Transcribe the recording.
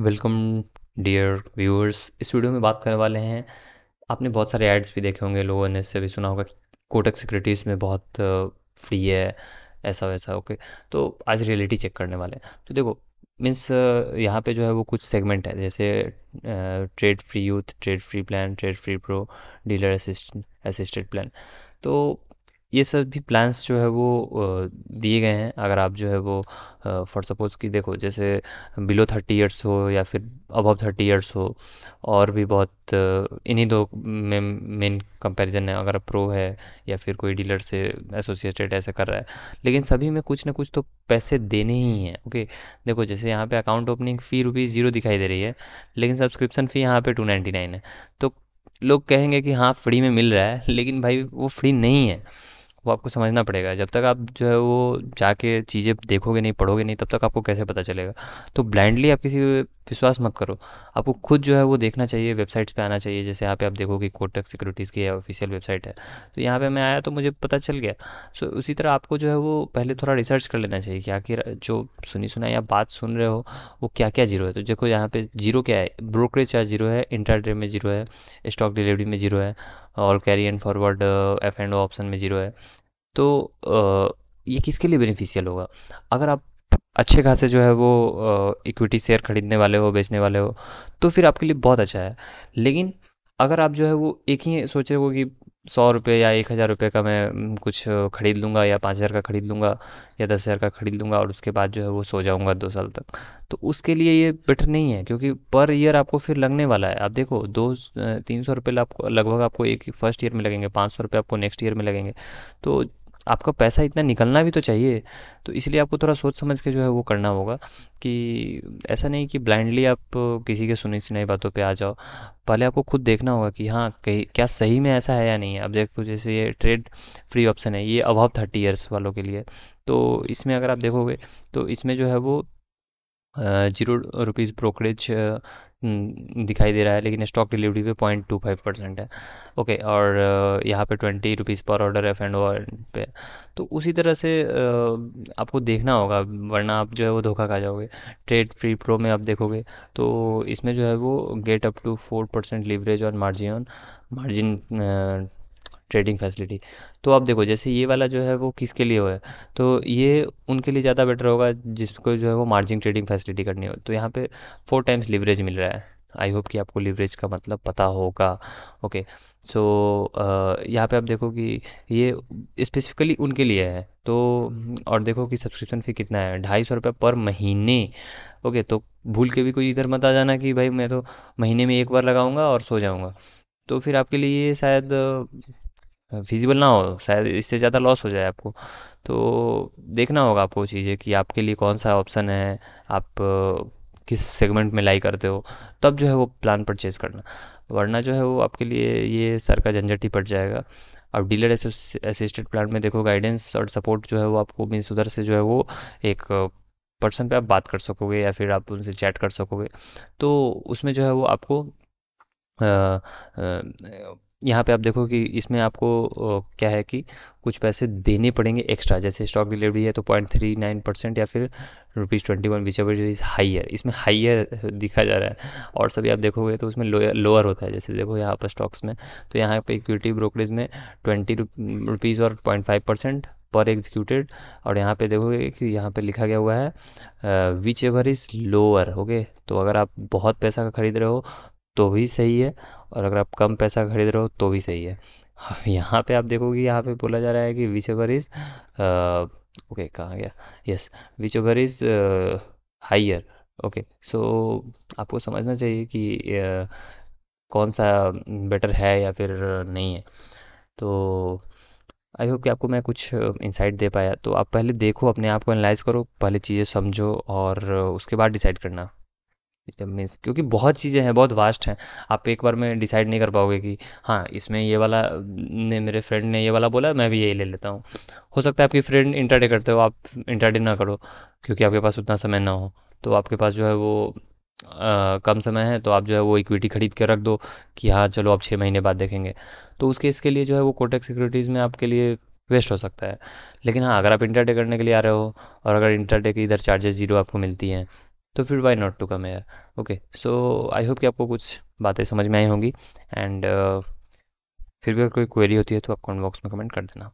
welcome dear viewers इस video में बात करने वाले हैं आपने बहुत सारे ऐड्स भी देखे होंगे लोगों ने इससे भी सुना होगा कि कोटक सिक्योरिटीज़ में बहुत फ्री है ऐसा वैसा ओके तो आज रियलिटी चेक करने वाले हैं तो देखो मीन्स यहाँ पे जो है वो कुछ सेगमेंट है जैसे trade free youth trade free plan trade free pro dealer assistant assisted plan तो ये सब भी प्लान्स जो है वो दिए गए हैं अगर आप जो है वो फॉर सपोज़ कि देखो जैसे बिलो थर्टी ईयर्स हो या फिर अबव थर्टी ईयर्स हो और भी बहुत इन्हीं दो में मेन कंपैरिजन है अगर प्रो है या फिर कोई डीलर से एसोसिएटेड ऐसा कर रहा है लेकिन सभी में कुछ ना कुछ तो पैसे देने ही हैं ओके देखो जैसे यहाँ पे account opening fee rupees zero दिखाई दे रही है लेकिन सब्सक्रिप्शन फ़ी यहाँ पे टू नाइन्टी नाइन है तो लोग कहेंगे कि हाँ फ्री में मिल रहा है लेकिन भाई वो फ्री नहीं है वो आपको समझना पड़ेगा जब तक आप जो है वो जाके चीज़ें देखोगे नहीं पढ़ोगे नहीं तब तक आपको कैसे पता चलेगा तो ब्लाइंडली आप किसी पर विश्वास मत करो आपको खुद जो है वो देखना चाहिए वेबसाइट्स पे आना चाहिए जैसे यहाँ पे आप देखोगे कोटक सिक्योरिटीज़ की ऑफिशियल वेबसाइट है तो यहाँ पे मैं आया तो मुझे पता चल गया सो उसी तरह आपको जो है वो पहले थोड़ा रिसर्च कर लेना चाहिए कि आखिर जो सुनी सुना या बात सुन रहे हो वो क्या क्या जीरो है तो देखो यहाँ पे जीरो क्या है ब्रोकरेज चार्ज जीरो है इंटरडे में जीरो है स्टॉक डिलीवरी में जीरो है और carry and forward F and O option में ज़ीरो है तो uh, ये किसके लिए बेनिफिशियल होगा अगर आप अच्छे खासे जो है वो इक्विटी uh, शेयर खरीदने वाले हो बेचने वाले हो तो फिर आपके लिए बहुत अच्छा है लेकिन अगर आप जो है वो एक ही सोचे हो कि सौ रुपये या एक हज़ार रुपये का मैं कुछ ख़रीद लूँगा या पाँच हज़ार का ख़रीद लूँगा या दस हज़ार का ख़रीद लूँगा और उसके बाद जो है वो सो जाऊँगा दो साल तक तो उसके लिए ये बेटर नहीं है क्योंकि पर ईयर आपको फिर लगने वाला है आप देखो दो तीन सौ रुपये आपको लगभग आपको एक फर्स्ट ईयर में लगेंगे पाँच सौ रुपये आपको नेक्स्ट ईयर में लगेंगे तो आपका पैसा इतना निकलना भी तो चाहिए तो इसलिए आपको थोड़ा सोच समझ के जो है वो करना होगा कि ऐसा नहीं कि ब्लाइंडली आप किसी के सुनी सुनाई बातों पे आ जाओ पहले आपको खुद देखना होगा कि हाँ कहीं क्या सही में ऐसा है या नहीं है अब देखो जैसे ये ट्रेड फ्री ऑप्शन है ये अभाव थर्टी ईयर्स वालों के लिए तो इसमें अगर आप देखोगे तो इसमें जो है वो जीरो रुपीज़ ब्रोकरेज दिखाई दे रहा है लेकिन स्टॉक डिलीवरी पे पॉइंट टू फाइव परसेंट है ओके और यहाँ पे twenty rupees per order F and पे तो उसी तरह से आपको देखना होगा वरना आप जो है वो धोखा खा जाओगे ट्रेड फ्री प्रो में आप देखोगे तो इसमें जो है वो get up to four percent leverage और margin on margin trading facility तो आप देखो जैसे ये वाला जो है वो किसके लिए हो है तो ये उनके लिए ज़्यादा बेटर होगा जिसको जो है वो मार्जिन ट्रेडिंग फैसिलिटी करनी हो तो यहाँ पे फोर टाइम्स लिवरेज मिल रहा है आई होप कि आपको लिवरेज का मतलब पता होगा ओके सो यहाँ पे आप देखो कि ये स्पेसिफिकली उनके लिए है तो और देखो कि सब्सक्रिप्शन फ़ी कितना है ढाई सौ रुपये पर महीने ओके तो भूल के भी कोई इधर मत आ जाना कि भाई मैं तो महीने में एक बार लगाऊंगा और सो जाऊंगा तो फिर आपके लिए ये शायद फिजिबल ना हो शायद इससे ज़्यादा लॉस हो जाए आपको तो देखना होगा आपको चीज़ें कि आपके लिए कौन सा ऑप्शन है आप किस सेगमेंट में लाई करते हो तब जो है वो प्लान परचेज़ करना वरना जो है वो आपके लिए ये सर का झंझट ही पड़ जाएगा अब डीलर असिस्टेड प्लान में देखो गाइडेंस और सपोर्ट जो है वो आपको मीन्स उधर से जो है वो एक पर्सन पे आप बात कर सकोगे या फिर आप उनसे चैट कर सकोगे तो उसमें जो है वो आपको आ, आ, यहाँ पे आप देखो कि इसमें आपको क्या है कि कुछ पैसे देने पड़ेंगे एक्स्ट्रा जैसे स्टॉक डिलीवरी है तो पॉइंट थ्री नाइन परसेंट या फिर rupees twenty one whichever is higher इसमें हाइयर दिखा जा रहा है और सभी आप देखोगे तो उसमें लोअर लोअर होता है जैसे देखो यहाँ पर स्टॉक्स में तो यहाँ पर इक्विटी ब्रोकरेज में ट्वेंटी रुपीज़ और point five percent per executed और यहाँ पे देखोगे कि यहाँ पे लिखा गया हुआ है whichever is lower okay तो अगर आप बहुत पैसा का खरीद रहे हो तो भी सही है और अगर आप कम पैसा खरीद रहे हो तो भी सही है यहाँ पे आप देखोगे यहाँ पे बोला जा रहा है कि विच ओवर इज़ ओके कहाँ गया yes which over is higher okay so आपको समझना चाहिए कि uh, कौन सा बेटर है या फिर नहीं है तो आई होप कि आपको मैं कुछ इंसाइट दे पाया तो आप पहले देखो अपने आप को एनालाइज करो पहले चीज़ें समझो और उसके बाद डिसाइड करना मीन्स क्योंकि बहुत चीज़ें हैं बहुत वास्ट हैं आप एक बार में डिसाइड नहीं कर पाओगे कि हाँ इसमें ये वाला ने मेरे फ्रेंड ने ये वाला बोला मैं भी यही ले लेता हूँ हो सकता है आपकी फ्रेंड इंटरडे करते हो आप इंटरडे ना करो क्योंकि आपके पास उतना समय ना हो तो आपके पास जो है वो आ, कम समय है तो आप जो है वो इक्विटी खरीद के रख दो कि हाँ चलो आप छः महीने बाद देखेंगे तो उस केस के लिए जो है वो कोटेक सिक्योरिटीज़ में आपके लिए वेस्ट हो सकता है लेकिन हाँ अगर आप इंटरडे करने के लिए आ रहे हो और अगर इंटरडे के इधर चार्जेस जीरो आपको मिलती हैं तो फिर why not to come air okay so I hope कि आपको कुछ बातें समझ में आई होंगी एंड uh, फिर भी अगर कोई क्वेरी होती है तो आप कमेंट बॉक्स में कमेंट कर देना